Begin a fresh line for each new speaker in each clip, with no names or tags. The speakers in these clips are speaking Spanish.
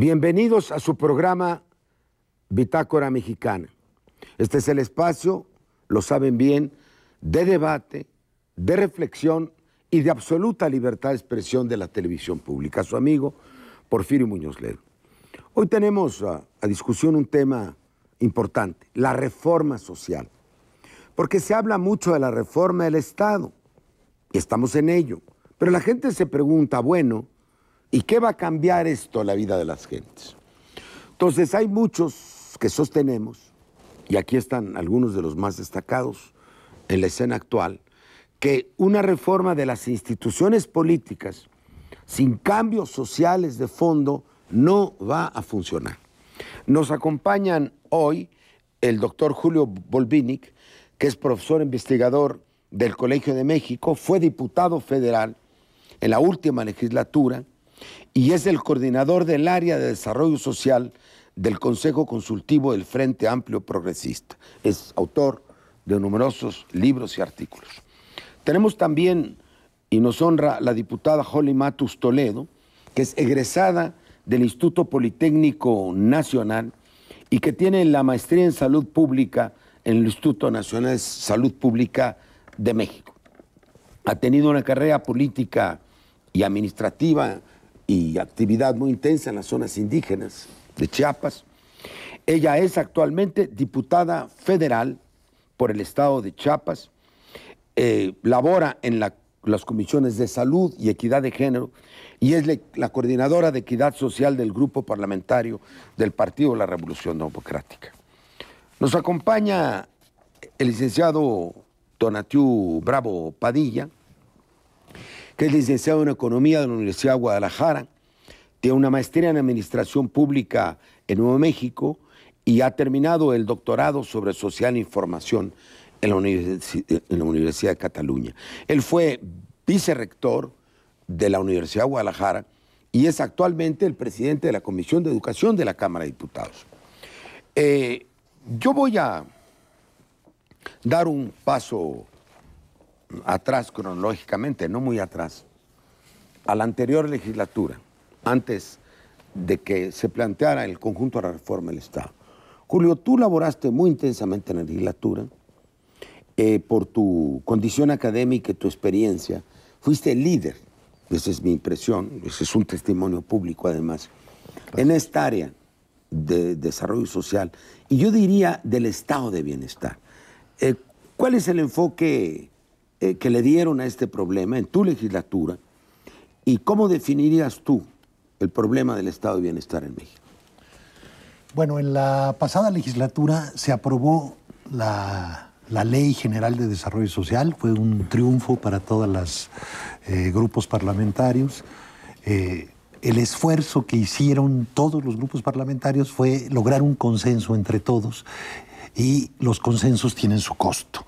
Bienvenidos a su programa Bitácora Mexicana. Este es el espacio, lo saben bien, de debate, de reflexión y de absoluta libertad de expresión de la televisión pública. Su amigo Porfirio Muñoz Ledo. Hoy tenemos a, discusión un tema importante, la reforma social. Porque se habla mucho de la reforma del Estado y estamos en ello. Pero la gente se pregunta, bueno, ¿Y qué va a cambiar esto la vida de las gentes? Entonces hay muchos que sostenemos, y aquí están algunos de los más destacados en la escena actual, que una reforma de las instituciones políticas sin cambios sociales de fondo no va a funcionar. Nos acompañan hoy el doctor Julio Bolvinic, que es profesor investigador del Colegio de México, fue diputado federal en la última legislatura, y es el coordinador del área de desarrollo social del Consejo Consultivo del Frente Amplio Progresista. Es autor de numerosos libros y artículos. Tenemos también, y nos honra la diputada Holly Matus Toledo, que es egresada del Instituto Politécnico Nacional y que tiene la maestría en salud pública en el Instituto Nacional de Salud Pública de México. Ha tenido una carrera política y administrativa y actividad muy intensa en las zonas indígenas de Chiapas. Ella es actualmente diputada federal por el estado de Chiapas, eh, labora en las comisiones de salud y equidad de género y es la coordinadora de equidad social del grupo parlamentario del Partido de la Revolución Democrática. Nos acompaña el licenciado Donatiu Bravo Padilla, que es licenciado en Economía de la Universidad de Guadalajara, tiene una maestría en Administración Pública en Nuevo México y ha terminado el doctorado sobre social e información en la, Universidad de Cataluña. Él fue vicerrector de la Universidad de Guadalajara y es actualmente el presidente de la Comisión de Educación de la Cámara de Diputados. Eh, yo voy a dar un paso atrás cronológicamente, no muy atrás, a la anterior legislatura, antes de que se planteara el conjunto de la reforma del Estado. Julio, tú laboraste muy intensamente en la legislatura, eh, por tu condición académica y tu experiencia, fuiste líder, esa es mi impresión, ese es un testimonio público además, en esta área de desarrollo social y yo diría del estado de bienestar. Eh, ¿Cuál es el enfoque eh, que le dieron a este problema en tu legislatura y cómo definirías tú el problema del estado de bienestar en México.
Bueno, en la pasada legislatura se aprobó la, Ley General de Desarrollo Social, fue un triunfo para todos los eh, grupos parlamentarios. Eh, el esfuerzo que hicieron todos los grupos parlamentarios fue lograr un consenso entre todos y los consensos tienen su costo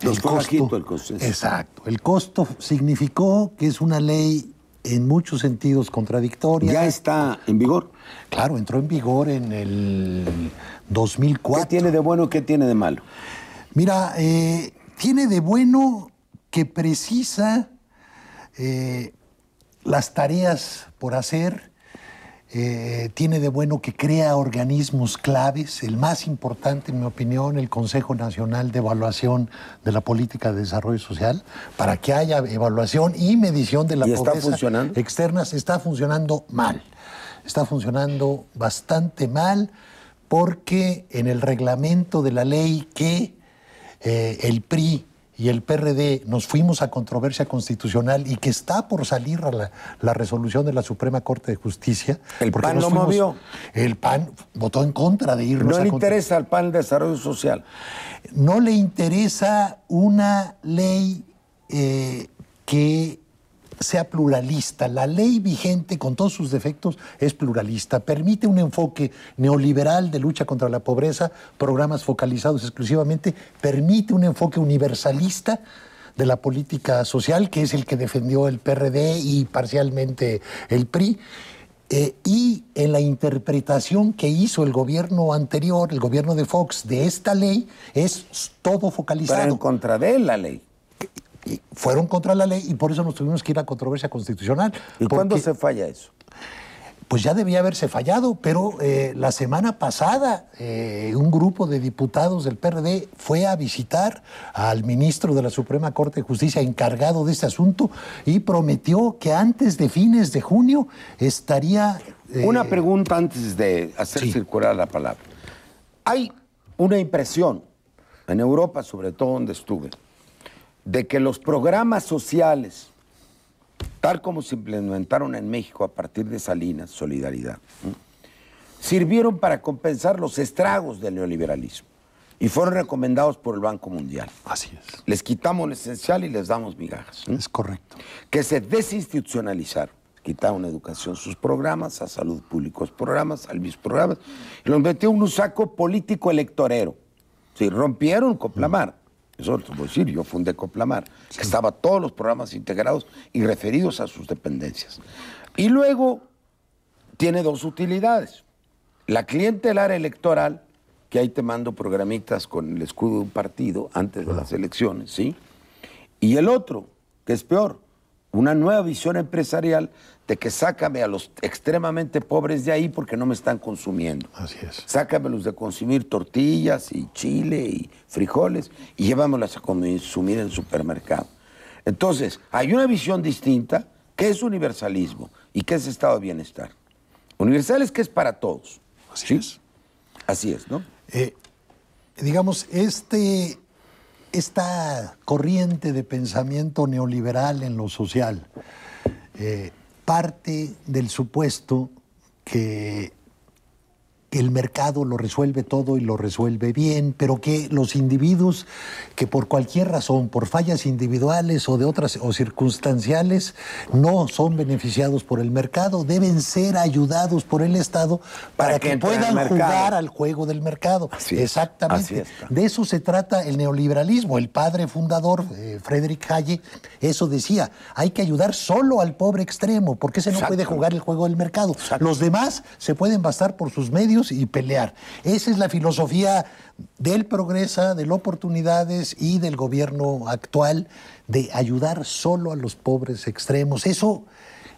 el costo, Exacto.
El costo significó que es una ley en muchos sentidos contradictoria. ¿Ya está en vigor? Claro, entró en vigor en el 2004. ¿Qué tiene de bueno, qué tiene de malo? Mira, eh, tiene de bueno que precisa eh, las tareas por hacer eh, tiene de bueno que crea organismos claves, el más importante, en mi opinión, el Consejo Nacional de Evaluación de la Política de Desarrollo Social, para que haya evaluación y medición de la ¿Y está Está funcionando mal, está funcionando bastante mal, porque en el reglamento de la ley que eh, el PRI y el PRD nos fuimos a controversia constitucional y que está por salir a la, resolución de la Suprema Corte de Justicia. El PAN no movió. El PAN votó en contra de irnos. No le interesa
al PAN el desarrollo social.
No le interesa una ley eh, que sea pluralista. La ley vigente, con todos sus defectos, es pluralista. Permite un enfoque neoliberal de lucha contra la pobreza, programas focalizados exclusivamente, permite un enfoque universalista de la política social, que es el que defendió el PRD y parcialmente el PRI. Eh, y en la interpretación que hizo el gobierno anterior, el gobierno de Fox, de esta ley, es todo focalizado. Pero en contra de la ley fueron contra la ley y por eso nos tuvimos que ir a controversia constitucional. ¿Y cuándo se falla eso? pues ya debía haberse fallado, pero eh, la semana pasada eh, un grupo de diputados del PRD fue a visitar al ministro de la Suprema Corte de Justicia encargado de este asunto y prometió que antes de fines de junio estaría... Eh, una pregunta antes
de hacer circular la palabra.
Hay una
impresión, en Europa sobre todo donde estuve, de que los programas sociales, tal como se implementaron en México a partir de Salinas, Solidaridad, sirvieron para compensar los estragos del neoliberalismo y fueron recomendados por el Banco Mundial. Así es. Les quitamos lo esencial y les damos migajas. Es correcto. Que se desinstitucionalizaron. Quitaron educación sus programas, a salud pública sus programas, a mis programas, y los metió en un saco político electorero. se rompieron con eso decir, yo fundé Coplamar, que estaba todos los programas integrados y referidos a sus dependencias. Y luego tiene dos utilidades. La clientelar electoral, que ahí te mando programitas con el escudo de un partido antes de las elecciones, ¿sí? Y el otro, que es peor, una nueva visión empresarial de que sácame a los extremadamente pobres de ahí porque no me están consumiendo. Así es. Sácamelos de consumir tortillas y chile y frijoles y llevámoslas a consumir en el supermercado. Entonces, hay una visión distinta que es universalismo y que es estado de bienestar. Universal es que es para todos. Así es. Así es, ¿no?
Eh, digamos, este esta corriente de pensamiento neoliberal en lo social eh, parte del supuesto que el mercado lo resuelve todo y lo resuelve bien, pero que los individuos que por cualquier razón, por fallas individuales o de otras o circunstanciales, no son beneficiados por el mercado, deben ser ayudados por el Estado para, que, puedan jugar al juego del mercado. Exactamente. de eso se trata el neoliberalismo. El padre fundador, eh, Frederick Hayek, eso decía, hay que ayudar solo al pobre extremo, porque se no puede jugar el juego del mercado. Los demás se pueden bastar por sus medios y pelear. Esa es la filosofía del Progresa, del Oportunidades y del gobierno actual de ayudar solo a los pobres extremos. Eso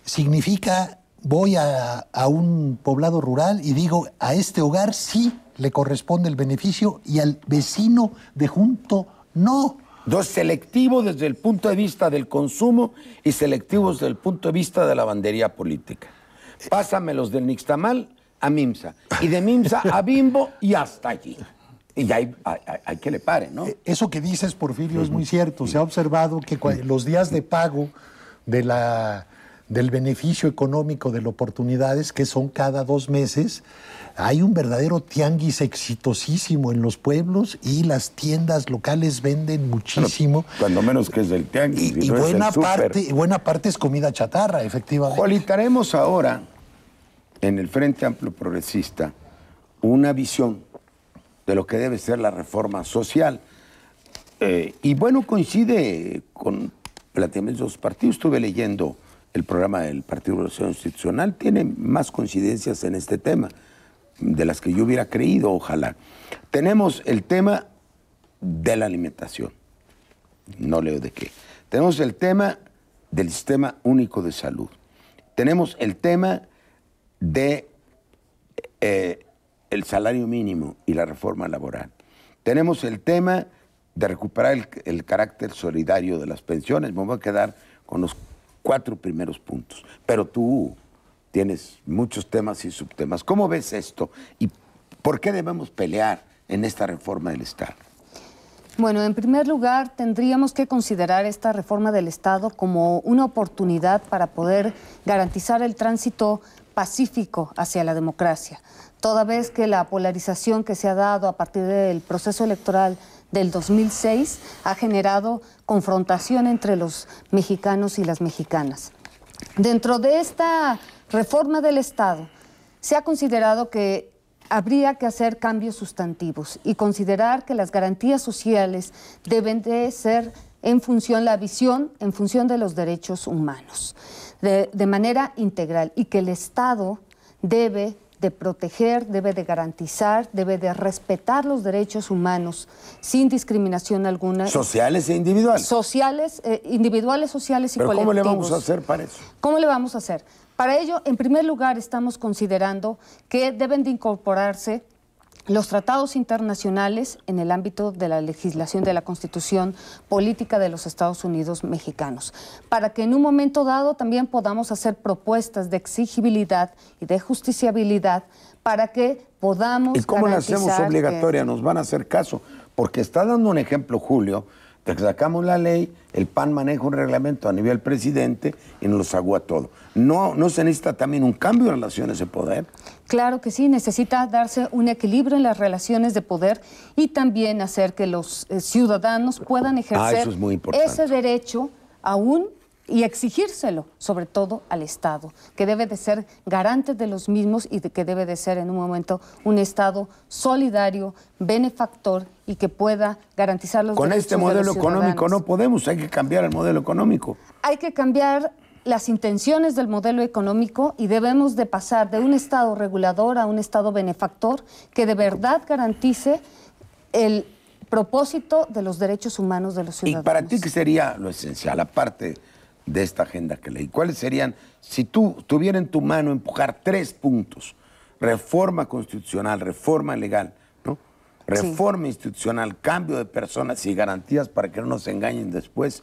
significa voy a, un poblado rural y digo, a este hogar sí le corresponde el beneficio y al vecino de junto no. Dos selectivos desde el punto de vista del consumo y selectivos
desde el punto de vista de la bandería política. pásame los del Nixtamal a MIMSA. Y de MIMSA a Bimbo y hasta allí. Y hay, hay, que le pare, ¿no? Eh,
eso que dices, Porfirio, es muy cierto. Se ha observado que los días de pago de la, del beneficio económico de las oportunidades, que son cada dos meses, hay un verdadero tianguis exitosísimo en los pueblos y las tiendas locales venden muchísimo.
cuando menos que es del tianguis. Y, buena, parte,
buena parte es comida chatarra, efectivamente. Politaremos ahora
en el Frente Amplio Progresista una visión de lo que debe ser la reforma social. Eh, y bueno, coincide con de los partidos. Estuve leyendo el programa del Partido Revolución Institucional, tiene más coincidencias en este tema de las que yo hubiera creído, ojalá. Tenemos el tema de la alimentación. No leo de qué. Tenemos el tema del sistema único de salud. Tenemos el tema de eh, el salario mínimo y la reforma laboral. Tenemos el tema de recuperar el, el, carácter solidario de las pensiones. Me voy a quedar con los cuatro primeros puntos. Pero tú tienes muchos temas y subtemas. ¿Cómo ves esto? ¿Y por qué debemos pelear en esta reforma del Estado?
Bueno, en primer lugar, tendríamos que considerar esta reforma del Estado como una oportunidad para poder garantizar el tránsito pacífico hacia la democracia, toda vez que la polarización que se ha dado a partir del proceso electoral del 2006 ha generado confrontación entre los mexicanos y las mexicanas. Dentro de esta reforma del Estado, se ha considerado que habría que hacer cambios sustantivos y considerar que las garantías sociales deben de ser en función la visión, en función de los derechos humanos de, manera integral y que el Estado debe de proteger, debe de garantizar, debe de respetar los derechos humanos sin discriminación alguna. Sociales e individuales. Sociales, eh, individuales, sociales y Pero ¿Cómo le vamos a hacer para eso? ¿Cómo le vamos a hacer? Para ello, en primer lugar, estamos considerando que deben de incorporarse los tratados internacionales en el ámbito de la legislación de la constitución política de los Estados Unidos mexicanos, para que en un momento dado también podamos hacer propuestas de exigibilidad y de justiciabilidad para que podamos... ¿Y cómo la hacemos obligatoria?
Nos van a hacer caso, porque está dando un ejemplo Julio entonces sacamos la ley, el PAN maneja un reglamento a nivel presidente y nos agua todo. ¿No, ¿No se necesita también un cambio de relaciones de poder?
Claro que sí, necesita darse un equilibrio en las relaciones de poder y también hacer que los eh, ciudadanos puedan ah, ejercer ese derecho aún y exigírselo, sobre todo al Estado, que debe de ser garante de los mismos y que debe de ser en un momento un Estado solidario, benefactor y que pueda garantizar los Con este modelo económico
no podemos, hay que cambiar el modelo económico.
Hay que cambiar las intenciones del modelo económico y debemos de pasar de un Estado regulador a un Estado benefactor que de verdad garantice el propósito de los derechos humanos de los ciudadanos. ¿Y
para ti qué sería lo esencial, aparte de esta agenda que leí. ¿Cuáles serían, si tú tuviera en tu mano empujar tres puntos, reforma constitucional, reforma legal, ¿no? reforma institucional, cambio de personas y garantías para que no nos engañen después,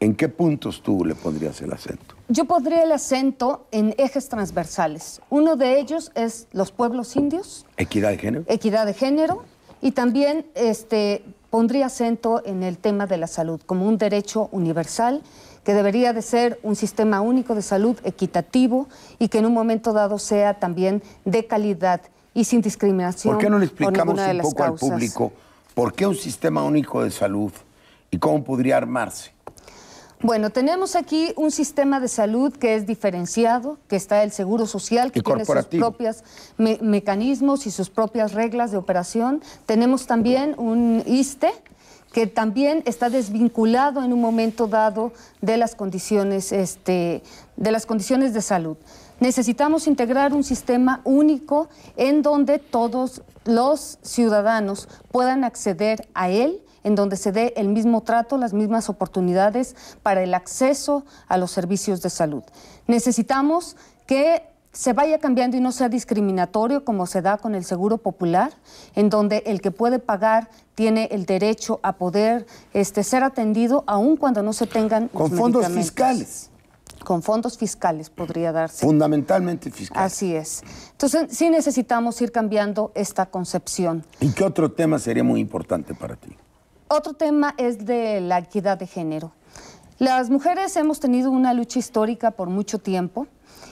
¿en qué puntos tú le pondrías el acento?
Yo pondría el acento en ejes transversales. Uno de ellos es los pueblos indios.
Equidad de género.
Equidad de género. Y también este, pondría acento en el tema de la salud como un derecho universal que debería de ser un sistema único de salud equitativo y que en un momento dado sea también de calidad y sin discriminación. ¿Por qué no le explicamos un poco al público
por qué un sistema único de salud y cómo podría armarse?
Bueno, tenemos aquí un sistema de salud que es diferenciado, que está el Seguro Social, que tiene sus propios mecanismos y sus propias reglas de operación. Tenemos también un ISTE, que también está desvinculado en un momento dado de las condiciones, este, de, las condiciones de salud. Necesitamos integrar un sistema único en donde todos los ciudadanos puedan acceder a él en donde se dé el mismo trato, las mismas oportunidades para el acceso a los servicios de salud. Necesitamos que se vaya cambiando y no sea discriminatorio como se da con el Seguro Popular, en donde el que puede pagar tiene el derecho a poder este, ser atendido aun cuando no se tengan con fondos fiscales con fondos fiscales podría darse. Fundamentalmente fiscales. Así es. Entonces, sí necesitamos ir cambiando esta concepción.
¿Y qué otro tema sería muy importante para ti?
Otro tema es de la equidad de género. Las mujeres hemos tenido una lucha histórica por mucho tiempo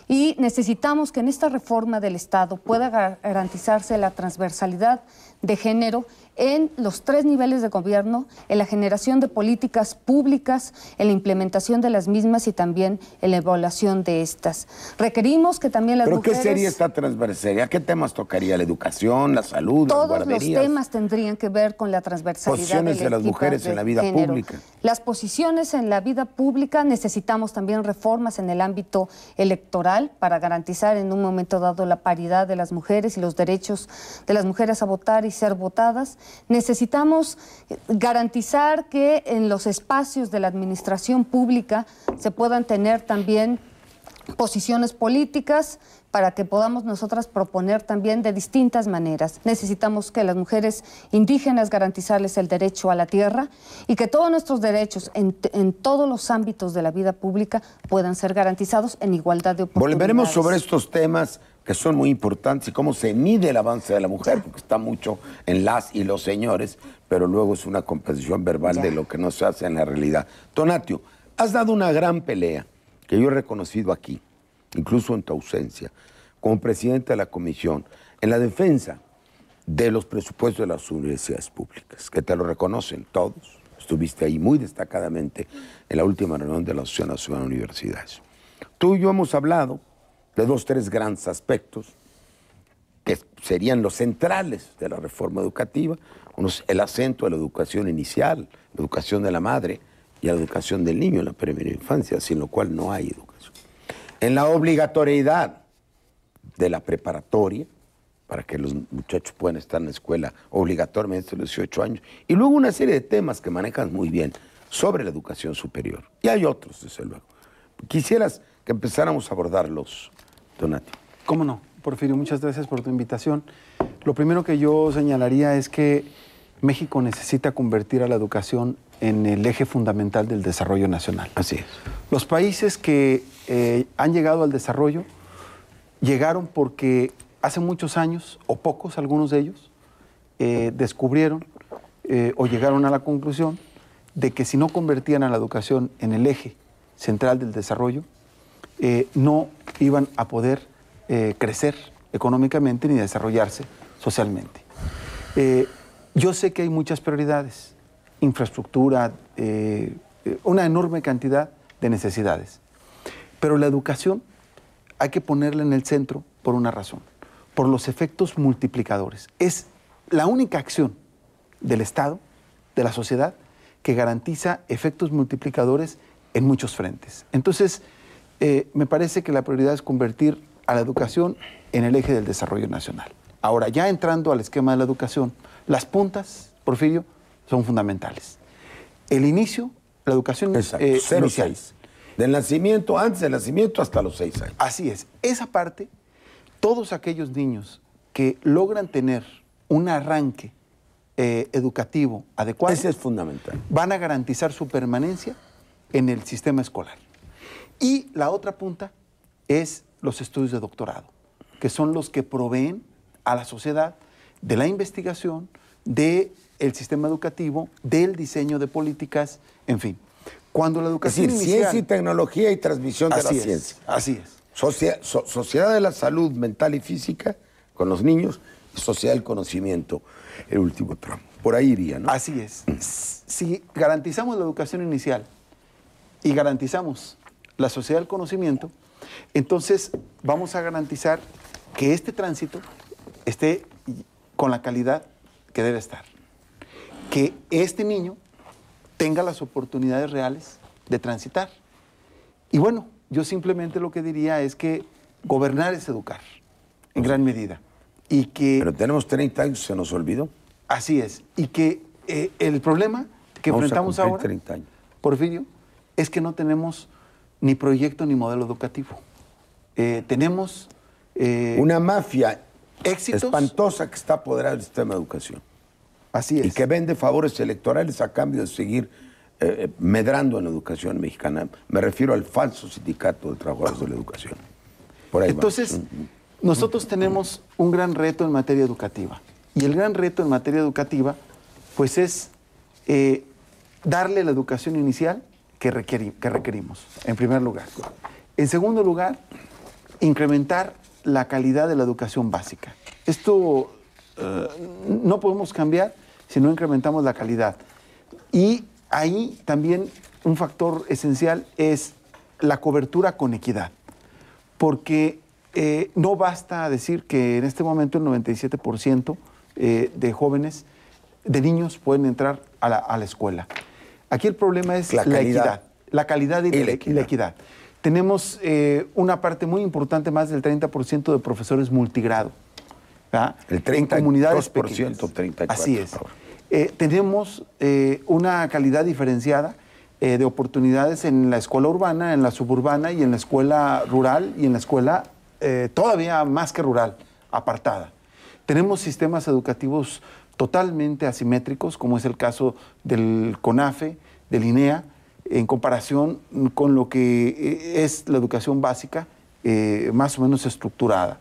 y necesitamos que en esta reforma del Estado pueda garantizarse la transversalidad de género en los tres niveles de gobierno, en la generación de políticas públicas, en la implementación de las mismas y también en la evaluación de estas. Requerimos que también las mujeres... ¿Pero qué sería esta
transversalidad? ¿Qué temas tocaría? ¿La educación, la salud, Todos las guarderías? los
temas tendrían que ver con la transversalidad. Posiciones de, las mujeres en la vida pública. Las posiciones en la vida pública, necesitamos también reformas en el ámbito electoral para garantizar en un momento dado la paridad de las mujeres y los derechos de las mujeres a votar y ser votadas Necesitamos garantizar que en los espacios de la administración pública se puedan tener también posiciones políticas para que podamos nosotras proponer también de distintas maneras. Necesitamos que las mujeres indígenas garantizarles el derecho a la tierra y que todos nuestros derechos en, en todos los ámbitos de la vida pública puedan ser garantizados en igualdad de oportunidades. Volveremos sobre
estos temas que son muy importantes y cómo se mide el avance de la mujer, porque está mucho en las y los señores, pero luego es una composición verbal de lo que no se hace en la realidad. Tonatio, has dado una gran pelea que yo he reconocido aquí, incluso en tu ausencia, como presidente de la comisión, en la defensa de los presupuestos de las universidades públicas, que te lo reconocen todos. Estuviste ahí muy destacadamente en la última reunión de la Asociación Nacional de Universidades. Tú y yo hemos hablado de dos, tres grandes aspectos que serían los centrales de la reforma educativa, el acento a la educación inicial, la educación de la madre y la educación del niño en la primera infancia, sin lo cual no hay educación. En la obligatoriedad de la preparatoria, para que los muchachos puedan estar en la escuela obligatoriamente a los 18 años, y luego una serie de temas que manejan muy bien sobre la educación superior. Y hay otros, desde luego quisieras que empezáramos a abordarlos, Donati.
¿Cómo no? Porfirio, muchas gracias por tu invitación. Lo primero que yo señalaría es que México necesita convertir a la educación en el eje fundamental del desarrollo nacional. Así es. Los países que eh, han llegado al desarrollo llegaron porque hace muchos años, o pocos, algunos de ellos, eh, descubrieron eh, o llegaron a la conclusión de que si no convertían a la educación en el eje central del desarrollo, eh, no iban a poder eh, crecer económicamente ni desarrollarse socialmente. Eh, yo sé que hay muchas prioridades, infraestructura, una enorme cantidad de necesidades, pero la educación hay que ponerla en el centro por una razón, por los efectos multiplicadores. Es la única acción del Estado, de la sociedad, que garantiza efectos multiplicadores en muchos frentes. Entonces, eh, me parece que la prioridad es convertir a la educación en el eje del desarrollo nacional. Ahora, ya entrando al esquema de la educación, las puntas, Porfirio, son fundamentales. El inicio, la educación es eh, Del nacimiento, antes del nacimiento hasta los seis años. Así es. Esa parte, todos aquellos niños que logran tener un arranque eh, educativo adecuado. Ese es fundamental. Van a garantizar su permanencia en el sistema escolar. Y la otra punta es los estudios de doctorado, que son los que proveen a la sociedad de la investigación, del sistema educativo, del diseño de
políticas, en fin. Cuando la educación. inicial, ciencia y tecnología y transmisión de la ciencia. Así es. sociedad de la salud mental y física con los niños sociedad del conocimiento, el último tramo. Por ahí iría, ¿no? Así es. Si
garantizamos la educación inicial y garantizamos la sociedad del conocimiento, entonces vamos a garantizar que este tránsito esté con la calidad que debe estar. Que este niño tenga las oportunidades reales de transitar. Y bueno, yo simplemente lo que diría es que gobernar es educar, en gran medida. Y que, Pero tenemos 30 años, se nos olvidó. Así es. Y que eh, el problema que enfrentamos ahora, 30 años. Porfirio, es que no tenemos ni proyecto ni modelo
educativo. Eh, tenemos... Eh, Una mafia espantosa que está apoderada del sistema de educación. Así es. Y que vende favores electorales a cambio de seguir eh, medrando en la educación mexicana. Me refiero al falso sindicato de trabajadores de la educación.
Por Entonces, mm, mm.
nosotros tenemos un gran reto en materia educativa. Y el gran reto en materia educativa, pues es darle la educación inicial que, requerimos, en primer lugar. En segundo lugar, incrementar la calidad de la educación básica. Esto eh, no podemos cambiar si no incrementamos la calidad. Y ahí también un factor esencial es la cobertura con equidad, porque eh, no basta decir que en este momento el 97% eh, de jóvenes, de niños, pueden entrar a la escuela. Aquí el problema es la, equidad. La calidad y, la, equidad. Tenemos eh, una parte muy importante, más del 30% de profesores multigrado. El 30%. En comunidades
2%,
Así es. Eh, tenemos eh, una calidad diferenciada de oportunidades en la escuela urbana, en la suburbana y en la escuela rural y en la escuela todavía más que rural, apartada. Tenemos sistemas educativos totalmente asimétricos, como es el caso del CONAFE, del INEA, en comparación con lo que eh, es la educación básica eh, más o menos estructurada.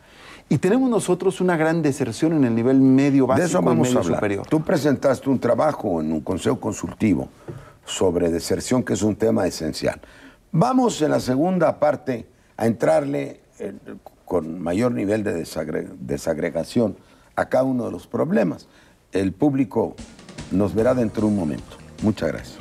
Y tenemos nosotros una gran deserción en
el nivel medio básico medio superior. Tú presentaste un trabajo en un consejo consultivo sobre deserción, que es un tema esencial. Vamos en la segunda parte a entrarle eh, con mayor nivel de desagregación a cada uno de los problemas. El público nos verá dentro de un momento. Muchas gracias.